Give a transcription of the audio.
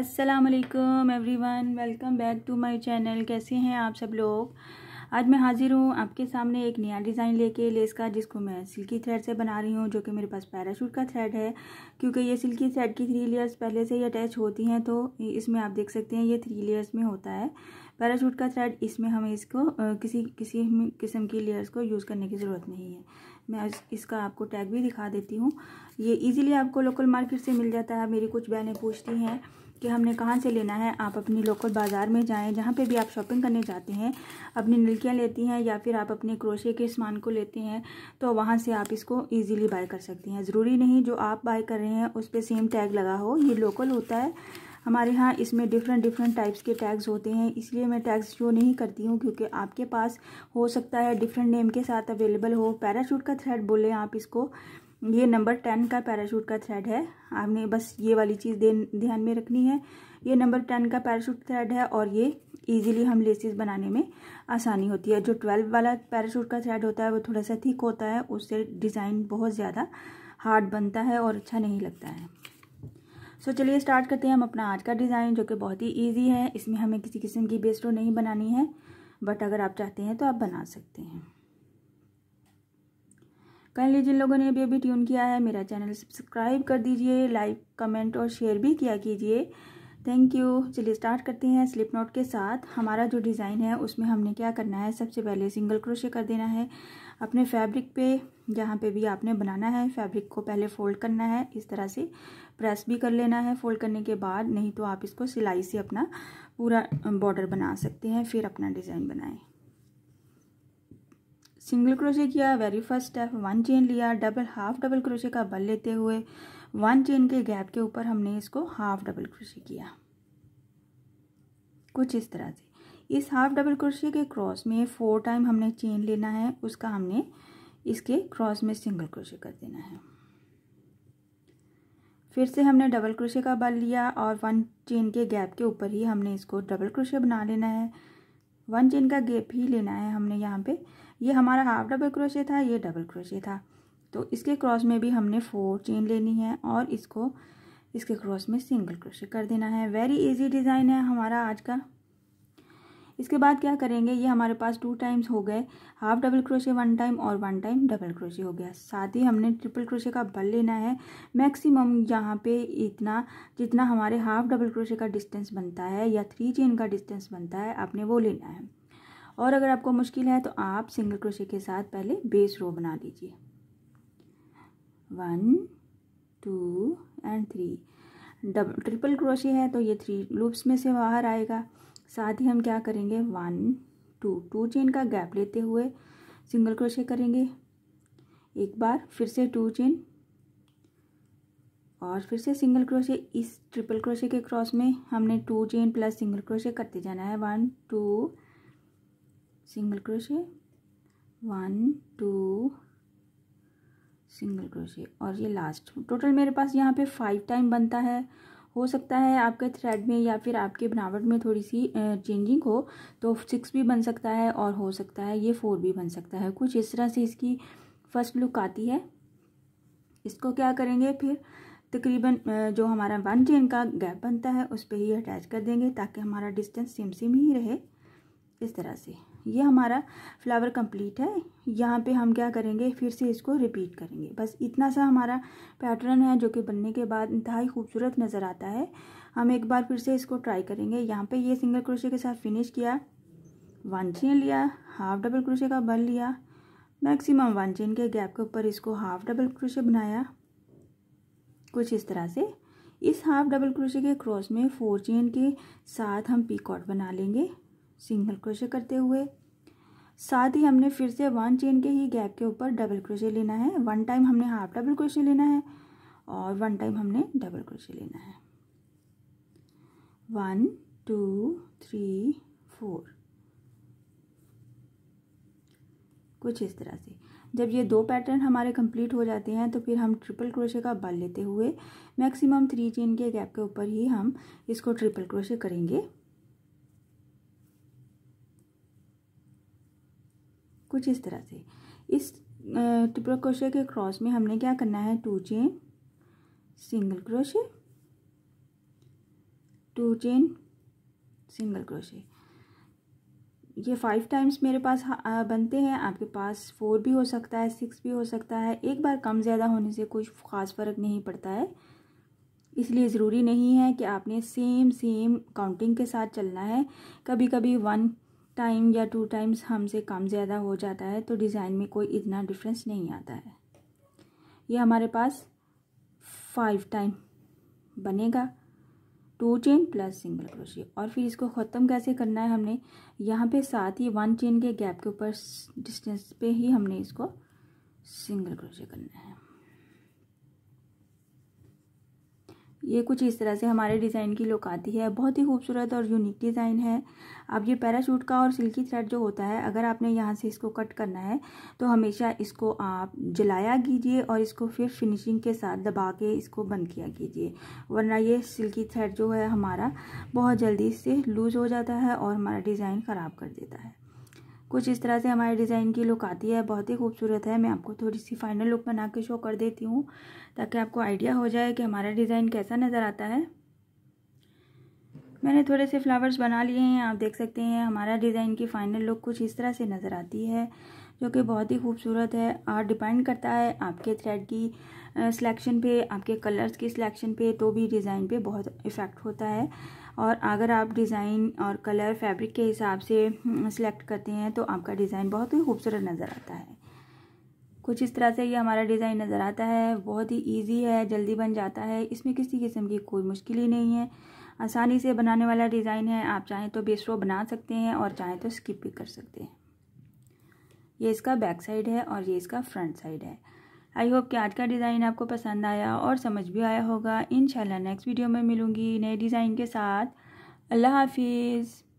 अस्सलाम वालेकुम everyone welcome back to my channel कैसे हैं आप सब लोग आज मैं हाज़िर हूँ आपके सामने एक नया डिज़ाइन लेके लेस का जिसको मैं सिल्की थ्रेड से बना रही हूँ जो कि मेरे पास पैराशूट का थ्रेड है क्योंकि ये सिल्की थ्रेड की थ्री लेयर्स पहले से ही अटैच होती हैं तो इसमें आप देख सकते हैं ये थ्री लेयर्स में होता है पैराशूट का थ्रेड इसमें हमें इसको किसी किसी किस्म की लेयर्स को यूज़ करने की ज़रूरत नहीं है मैं इसका आपको टैग भी दिखा देती हूँ ये ईजिली आपको लोकल मार्केट से मिल जाता है मेरी कुछ बहनें पूछती हैं कि हमने कहाँ से लेना है आप अपनी लोकल बाज़ार में जाएं जहाँ पे भी आप शॉपिंग करने जाते हैं अपनी नलकियाँ लेती हैं या फिर आप अपने क्रोशे के सामान को लेते हैं तो वहाँ से आप इसको इजीली बाय कर सकती हैं ज़रूरी नहीं जो आप बाय कर रहे हैं उस पर सेम टैग लगा हो ये लोकल होता है हमारे यहाँ इसमें डिफरेंट डिफरेंट टाइप्स के टैग्स होते हैं इसलिए मैं टैग्स शो नहीं करती हूँ क्योंकि आपके पास हो सकता है डिफरेंट नेम के साथ अवेलेबल हो पैराशूट का थ्रेड बोले आप इसको ये नंबर टेन का पैराशूट का थ्रेड है आपने बस ये वाली चीज़ ध्यान में रखनी है ये नंबर टेन का पैराशूट थ्रेड है और ये इजीली हम लेसिस बनाने में आसानी होती है जो ट्वेल्व वाला पैराशूट का थ्रेड होता है वो थोड़ा सा थिक होता है उससे डिज़ाइन बहुत ज़्यादा हार्ड बनता है और अच्छा नहीं लगता है सो so, चलिए स्टार्ट करते हैं हम अपना आज का डिज़ाइन जो कि बहुत ही ईजी है इसमें हमें किसी किस्म की बेस्टो तो नहीं बनानी है बट अगर आप चाहते हैं तो आप बना सकते हैं काइंडली जिन लोगों ने अभी अभी ट्यून किया है मेरा चैनल सब्सक्राइब कर दीजिए लाइक कमेंट और शेयर भी किया कीजिए थैंक यू चलिए स्टार्ट करते हैं स्लिप नोट के साथ हमारा जो डिज़ाइन है उसमें हमने क्या करना है सबसे पहले सिंगल क्रोशे कर देना है अपने फैब्रिक पे जहाँ पे भी आपने बनाना है फैब्रिक को पहले फोल्ड करना है इस तरह से प्रेस भी कर लेना है फोल्ड करने के बाद नहीं तो आप इसको सिलाई से अपना पूरा बॉर्डर बना सकते हैं फिर अपना डिज़ाइन बनाएं सिंगल क्रोशे किया very first step one chain लिया डबल हाफ डबल क्रोशे का बल लेते हुए वन चेन के गैप के ऊपर हमने इसको हाफ डबल क्रोशे किया कुछ इस तरह से इस हाफ डबल क्रोशे के क्रॉस में फोर टाइम हमने चेन लेना है उसका हमने इसके क्रॉस में सिंगल क्रोशे कर देना है फिर से हमने डबल क्रोशे का बल लिया और वन चेन के गैप के ऊपर ही हमने इसको डबल क्रोशे बना लेना है वन चेन का गैप ही लेना है हमने यहाँ पे ये हमारा हाफ डबल क्रोशे था ये डबल क्रोशे था तो इसके क्रॉस में भी हमने फोर चेन लेनी है और इसको इसके क्रॉस में सिंगल क्रोशे कर देना है वेरी इजी डिज़ाइन है हमारा आज का इसके बाद क्या करेंगे ये हमारे पास टू टाइम्स हो गए half double crochet one time और वन टाइम डबल क्रोशे हो गया साथ ही हमने ट्रिपल क्रोशे का बल लेना है मैक्सिमम यहाँ पे इतना जितना हमारे हाफ डबल क्रोशे का डिस्टेंस बनता है या थ्री चेन का डिस्टेंस बनता है आपने वो लेना है और अगर आपको मुश्किल है तो आप सिंगल क्रोशे के साथ पहले बेस रो बना लीजिए one two and three double triple crochet है तो ये थ्री लूप्स में से बाहर आएगा साथ ही हम क्या करेंगे वन टू टू चेन का गैप लेते हुए सिंगल क्रोशे करेंगे एक बार फिर से टू चेन और फिर से सिंगल क्रोशे इस ट्रिपल क्रोशे के क्रॉस में हमने two chain plus single crochet करते जाना है one two single crochet one two single crochet और ये लास्ट टोटल मेरे पास यहाँ पे फाइव टाइम बनता है हो सकता है आपके थ्रेड में या फिर आपके बनावट में थोड़ी सी चेंजिंग हो तो सिक्स भी बन सकता है और हो सकता है ये फोर भी बन सकता है कुछ इस तरह से इसकी फर्स्ट लुक आती है इसको क्या करेंगे फिर तकरीबन जो हमारा वन चेन का गैप बनता है उस पर ही अटैच कर देंगे ताकि हमारा डिस्टेंस सेम सेम ही रहे इस तरह से ये हमारा फ्लावर कंप्लीट है यहाँ पे हम क्या करेंगे फिर से इसको रिपीट करेंगे बस इतना सा हमारा पैटर्न है जो कि बनने के बाद इंतहा खूबसूरत नज़र आता है हम एक बार फिर से इसको ट्राई करेंगे यहाँ पे ये सिंगल क्रोशे के साथ फिनिश किया वन चेन लिया हाफ डबल क्रोशे का बन लिया मैक्सिमम वन चेन के गैप के ऊपर इसको हाफ डबल क्रोशे बनाया कुछ इस तरह से इस हाफ डबल क्रोशे के क्रॉस में फोर चेन के साथ हम पीकॉट बना लेंगे सिंगल क्रोशे करते हुए साथ ही हमने फिर से वन चेन के ही गैप के ऊपर डबल क्रोशे लेना है वन टाइम हमने हाफ डबल क्रोशे लेना है और वन टाइम हमने डबल क्रोशे लेना है वन टू थ्री फोर कुछ इस तरह से जब ये दो पैटर्न हमारे कंप्लीट हो जाते हैं तो फिर हम ट्रिपल क्रोशे का बल लेते हुए मैक्सिमम थ्री चेन के गैप के ऊपर ही हम इसको ट्रिपल क्रोशे करेंगे कुछ इस तरह से इस ट्रिपल क्रोशे के क्रॉस में हमने क्या करना है two chain single crochet two chain single crochet ये फाइव टाइम्स मेरे पास बनते हैं आपके पास फोर भी हो सकता है सिक्स भी हो सकता है एक बार कम ज़्यादा होने से कोई ख़ास फ़र्क नहीं पड़ता है इसलिए ज़रूरी नहीं है कि आपने सेम सेम काउंटिंग के साथ चलना है कभी कभी वन टाइम या टू टाइम्स हमसे कम ज़्यादा हो जाता है तो डिज़ाइन में कोई इतना डिफरेंस नहीं आता है ये हमारे पास फाइव टाइम बनेगा टू चेन प्लस सिंगल क्रोशिया और फिर इसको ख़त्म कैसे करना है हमने यहाँ पे साथ ही वन चेन के गैप के ऊपर डिस्टेंस पे ही हमने इसको सिंगल क्रोशिया करना है ये कुछ इस तरह से हमारे डिज़ाइन की लुक आती है बहुत ही खूबसूरत और यूनिक डिज़ाइन है अब ये पैराशूट का और सिल्की थ्रेड जो होता है अगर आपने यहाँ से इसको कट करना है तो हमेशा इसको आप जलाया कीजिए और इसको फिर फिनिशिंग के साथ दबा के इसको बंद किया कीजिए वरना ये सिल्की थ्रेड जो है हमारा बहुत जल्दी से लूज़ हो जाता है और हमारा डिज़ाइन ख़राब कर देता है कुछ इस तरह से हमारे डिज़ाइन की लुक आती है बहुत ही खूबसूरत है मैं आपको थोड़ी सी फाइनल लुक बना के शो कर देती हूँ ताकि आपको आइडिया हो जाए कि हमारा डिज़ाइन कैसा नज़र आता है मैंने थोड़े से फ्लावर्स बना लिए हैं आप देख सकते हैं हमारा डिज़ाइन की फाइनल लुक कुछ इस तरह से नज़र आती है जो कि बहुत ही खूबसूरत है और डिपेंड करता है आपके थ्रेड की सिलेक्शन पे आपके कलर्स की सिलेक्शन पे तो भी डिज़ाइन पे बहुत इफ़ेक्ट होता है और अगर आप डिज़ाइन और कलर फैब्रिक के हिसाब से सिलेक्ट हम्म, करते हैं तो आपका डिज़ाइन बहुत ही खूबसूरत नज़र आता है कुछ इस तरह से ये हमारा डिज़ाइन नज़र आता है बहुत ही इजी है जल्दी बन जाता है इसमें किसी किस्म की कोई मुश्किल ही नहीं है आसानी से बनाने वाला डिज़ाइन है आप चाहें तो बेसरो बना सकते हैं और चाहें तो स्किप भी कर सकते हैं ये इसका बैक साइड है और ये इसका फ्रंट साइड है आई होप कि आज का डिज़ाइन आपको पसंद आया और समझ भी आया होगा इन नेक्स्ट वीडियो में मिलूंगी नए डिज़ाइन के साथ अल्लाह हाफिज़